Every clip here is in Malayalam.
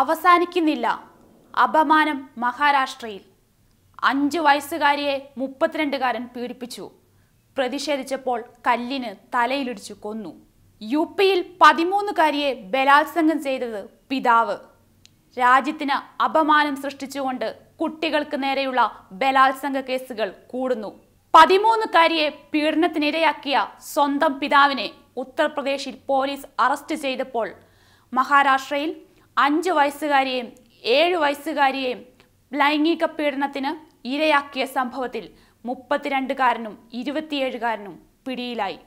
അവസാനിക്കുന്നില്ല അപമാനം മഹാരാഷ്ട്രയിൽ അഞ്ച് വയസ്സുകാരിയെ മുപ്പത്തിരണ്ടുകാരൻ പീഡിപ്പിച്ചു പ്രതിഷേധിച്ചപ്പോൾ കല്ലിന് തലയിലിടിച്ചു കൊന്നു യു പിയിൽ പതിമൂന്നുകാരിയെ ബലാത്സംഗം ചെയ്തത് പിതാവ് രാജ്യത്തിന് അപമാനം സൃഷ്ടിച്ചുകൊണ്ട് കുട്ടികൾക്ക് നേരെയുള്ള ബലാത്സംഗ കേസുകൾ കൂടുന്നു പതിമൂന്നുകാരിയെ പീഡനത്തിനിരയാക്കിയ സ്വന്തം പിതാവിനെ ഉത്തർപ്രദേശിൽ പോലീസ് അറസ്റ്റ് ചെയ്തപ്പോൾ മഹാരാഷ്ട്രയിൽ അഞ്ച് വയസ്സുകാരിയെയും ഏഴ് വയസ്സുകാരിയെയും ലൈംഗിക പീഡനത്തിന് ഇരയാക്കിയ സംഭവത്തിൽ മുപ്പത്തിരണ്ടുകാരനും ഇരുപത്തിയേഴുകാരനും പിടിയിലായി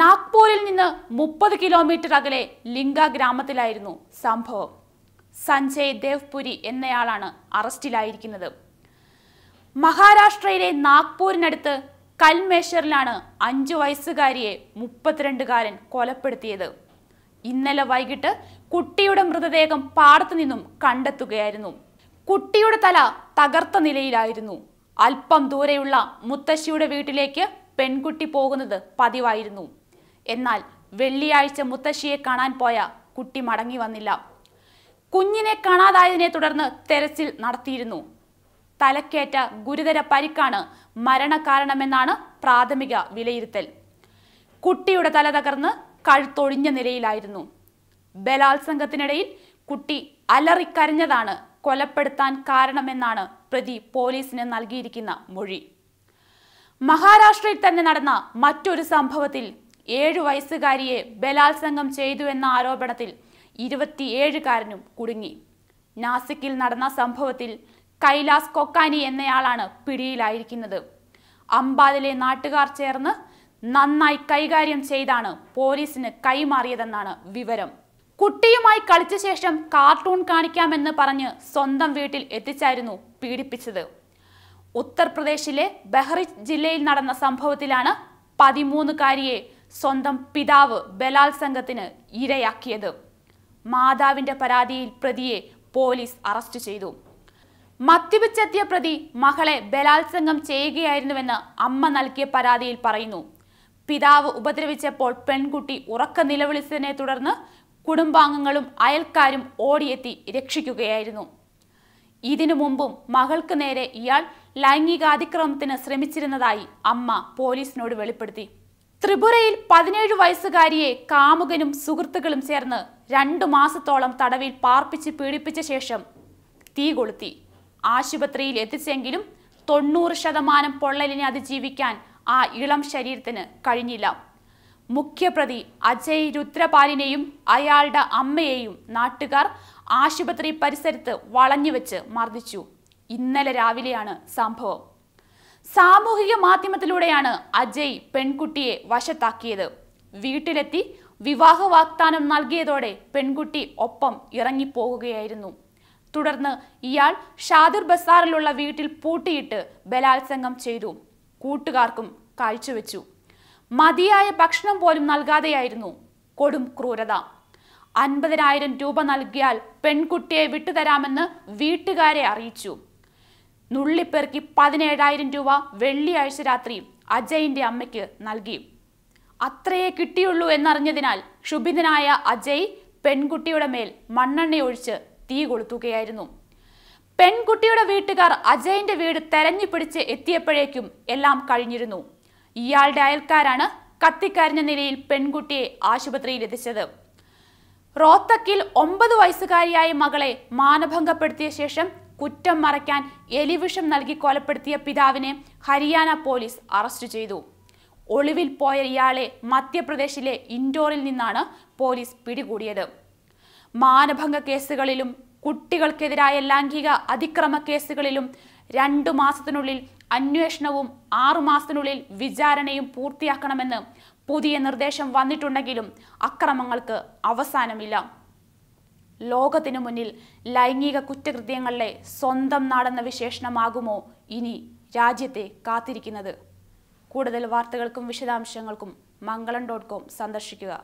നാഗ്പൂരിൽ നിന്ന് മുപ്പത് കിലോമീറ്റർ അകലെ ലിംഗ ഗ്രാമത്തിലായിരുന്നു സംഭവം സഞ്ജയ് ദേവ്പുരി എന്നയാളാണ് അറസ്റ്റിലായിരിക്കുന്നത് മഹാരാഷ്ട്രയിലെ നാഗ്പൂരിനടുത്ത് കൽമേശ്വറിലാണ് അഞ്ചു വയസ്സുകാരിയെ മുപ്പത്തിരണ്ടുകാരൻ കൊലപ്പെടുത്തിയത് ഇന്നലെ വൈകിട്ട് കുട്ടിയുടെ മൃതദേഹം പാടത്തു നിന്നും കണ്ടെത്തുകയായിരുന്നു കുട്ടിയുടെ തല തകർത്ത നിലയിലായിരുന്നു അല്പം ദൂരെയുള്ള മുത്തശ്ശിയുടെ വീട്ടിലേക്ക് പെൺകുട്ടി പോകുന്നത് പതിവായിരുന്നു എന്നാൽ വെള്ളിയാഴ്ച മുത്തശ്ശിയെ കാണാൻ പോയ കുട്ടി മടങ്ങി വന്നില്ല കുഞ്ഞിനെ കാണാതായതിനെ തുടർന്ന് തെരച്ചിൽ നടത്തിയിരുന്നു തലക്കേറ്റ ഗുരുതര പരിക്കാണ് മരണകാരണമെന്നാണ് പ്രാഥമിക വിലയിരുത്തൽ കുട്ടിയുടെ തല തകർന്ന് കഴുത്തൊഴിഞ്ഞ നിലയിലായിരുന്നു ബലാത്സംഗത്തിനിടയിൽ കുട്ടി അലറിക്കരഞ്ഞതാണ് കൊലപ്പെടുത്താൻ കാരണമെന്നാണ് പ്രതി പോലീസിന് നൽകിയിരിക്കുന്ന മൊഴി മഹാരാഷ്ട്രയിൽ തന്നെ നടന്ന മറ്റൊരു സംഭവത്തിൽ ഏഴു വയസ്സുകാരിയെ ബലാത്സംഗം ചെയ്തു എന്ന ആരോപണത്തിൽ ഇരുപത്തിയേഴുകാരനും കുടുങ്ങി നാസിക്കിൽ നടന്ന സംഭവത്തിൽ കൈലാസ് കൊക്കാനി എന്നയാളാണ് പിടിയിലായിരിക്കുന്നത് അമ്പാദിലെ നാട്ടുകാർ ചേർന്ന് നന്നായി കൈകാര്യം ചെയ്താണ് പോലീസിന് കൈമാറിയതെന്നാണ് വിവരം കുട്ടിയുമായി കളിച്ച ശേഷം കാർട്ടൂൺ കാണിക്കാമെന്ന് പറഞ്ഞ് സ്വന്തം വീട്ടിൽ എത്തിച്ചായിരുന്നു പീഡിപ്പിച്ചത് ഉത്തർപ്രദേശിലെ ബഹ്റിച്ച് ജില്ലയിൽ നടന്ന സംഭവത്തിലാണ് പതിമൂന്നുകാരിയെ സ്വന്തം പിതാവ് ബലാത്സംഗത്തിന് ഇരയാക്കിയത് മാതാവിന്റെ പരാതിയിൽ പ്രതിയെ പോലീസ് അറസ്റ്റ് ചെയ്തു മദ്യപിച്ചെത്തിയ പ്രതി മകളെ ബലാത്സംഗം ചെയ്യുകയായിരുന്നുവെന്ന് അമ്മ നൽകിയ പരാതിയിൽ പറയുന്നു പിതാവ് ഉപദ്രവിച്ചപ്പോൾ പെൺകുട്ടി ഉറക്ക നിലവിളിച്ചതിനെ തുടർന്ന് കുടുംബാംഗങ്ങളും അയൽക്കാരും ഓടിയെത്തി രക്ഷിക്കുകയായിരുന്നു ഇതിനു മുമ്പും മകൾക്ക് നേരെ ഇയാൾ ലൈംഗികാതിക്രമത്തിന് ശ്രമിച്ചിരുന്നതായി അമ്മ പോലീസിനോട് വെളിപ്പെടുത്തി ത്രിപുരയിൽ പതിനേഴ് വയസ്സുകാരിയെ കാമുകനും സുഹൃത്തുക്കളും ചേർന്ന് രണ്ടു മാസത്തോളം തടവിൽ പാർപ്പിച്ച് പീഡിപ്പിച്ച ശേഷം തീ കൊളുത്തി ആശുപത്രിയിൽ എത്തിച്ചെങ്കിലും തൊണ്ണൂറ് ശതമാനം പൊള്ളലിനെ അതിജീവിക്കാൻ ആ ഇളം ശരീരത്തിന് കഴിഞ്ഞില്ല മുഖ്യപ്രതി അജയ് രുദ്രപാലിനെയും അയാളുടെ അമ്മയെയും നാട്ടുകാർ ആശുപത്രി പരിസരത്ത് വളഞ്ഞുവെച്ച് മർദ്ദിച്ചു ഇന്നലെ രാവിലെയാണ് സംഭവം സാമൂഹിക മാധ്യമത്തിലൂടെയാണ് അജയ് പെൺകുട്ടിയെ വശത്താക്കിയത് വീട്ടിലെത്തി വിവാഹ വാഗ്ദാനം നൽകിയതോടെ പെൺകുട്ടി ഒപ്പം ഇറങ്ങിപ്പോകുകയായിരുന്നു തുടർന്ന് ഇയാൾ ഷാദിർ ബസാറിലുള്ള വീട്ടിൽ പൂട്ടിയിട്ട് ബലാത്സംഗം ചെയ്തു കൂട്ടുകാർക്കും കാഴ്ചവെച്ചു മതിയായ ഭക്ഷണം പോലും നൽകാതെയായിരുന്നു കൊടും ക്രൂരത അൻപതിനായിരം രൂപ നൽകിയാൽ പെൺകുട്ടിയെ വിട്ടുതരാമെന്ന് വീട്ടുകാരെ അറിയിച്ചു നുള്ളിപ്പെറുക്കി പതിനേഴായിരം രൂപ വെള്ളിയാഴ്ച രാത്രി അജയിന്റെ അമ്മയ്ക്ക് നൽകി അത്രയെ കിട്ടിയുള്ളൂ എന്നറിഞ്ഞതിനാൽ ക്ഷുഭിതനായ അജയ് പെൺകുട്ടിയുടെ മേൽ മണ്ണെണ്ണ ഒഴിച്ച് തീ കൊളുത്തുകയായിരുന്നു പെൺകുട്ടിയുടെ വീട്ടുകാർ അജയിന്റെ വീട് തെരഞ്ഞു പിടിച്ച് എത്തിയപ്പോഴേക്കും എല്ലാം കഴിഞ്ഞിരുന്നു ഇയാളുടെ അയൽക്കാരാണ് കത്തിക്കരിഞ്ഞ നിലയിൽ പെൺകുട്ടിയെ ആശുപത്രിയിൽ എത്തിച്ചത് റോത്തക്കിൽ ഒമ്പത് വയസ്സുകാരിയായ മകളെ മാനഭംഗപ്പെടുത്തിയ ശേഷം കുറ്റം മറയ്ക്കാൻ എലിവിഷം നൽകി കൊലപ്പെടുത്തിയ പിതാവിനെ ഹരിയാന പോലീസ് അറസ്റ്റ് ചെയ്തു ഒളിവിൽ പോയ ഇയാളെ മധ്യപ്രദേശിലെ ഇൻഡോറിൽ നിന്നാണ് പോലീസ് പിടികൂടിയത് മാനഭംഗ കേസുകളിലും കുട്ടികൾക്കെതിരായ ലൈംഗിക അതിക്രമ കേസുകളിലും രണ്ടു മാസത്തിനുള്ളിൽ അന്വേഷണവും ആറുമാസത്തിനുള്ളിൽ വിചാരണയും പൂർത്തിയാക്കണമെന്ന് പുതിയ നിർദ്ദേശം വന്നിട്ടുണ്ടെങ്കിലും അക്രമങ്ങൾക്ക് അവസാനമില്ല ലോകത്തിനു മുന്നിൽ ലൈംഗിക കുറ്റകൃത്യങ്ങളുടെ സ്വന്തം നാടെന്ന വിശേഷണമാകുമോ ഇനി രാജ്യത്തെ കാത്തിരിക്കുന്നത് കൂടുതൽ വാർത്തകൾക്കും വിശദാംശങ്ങൾക്കും മംഗളം ഡോട്ട് കോം സന്ദർശിക്കുക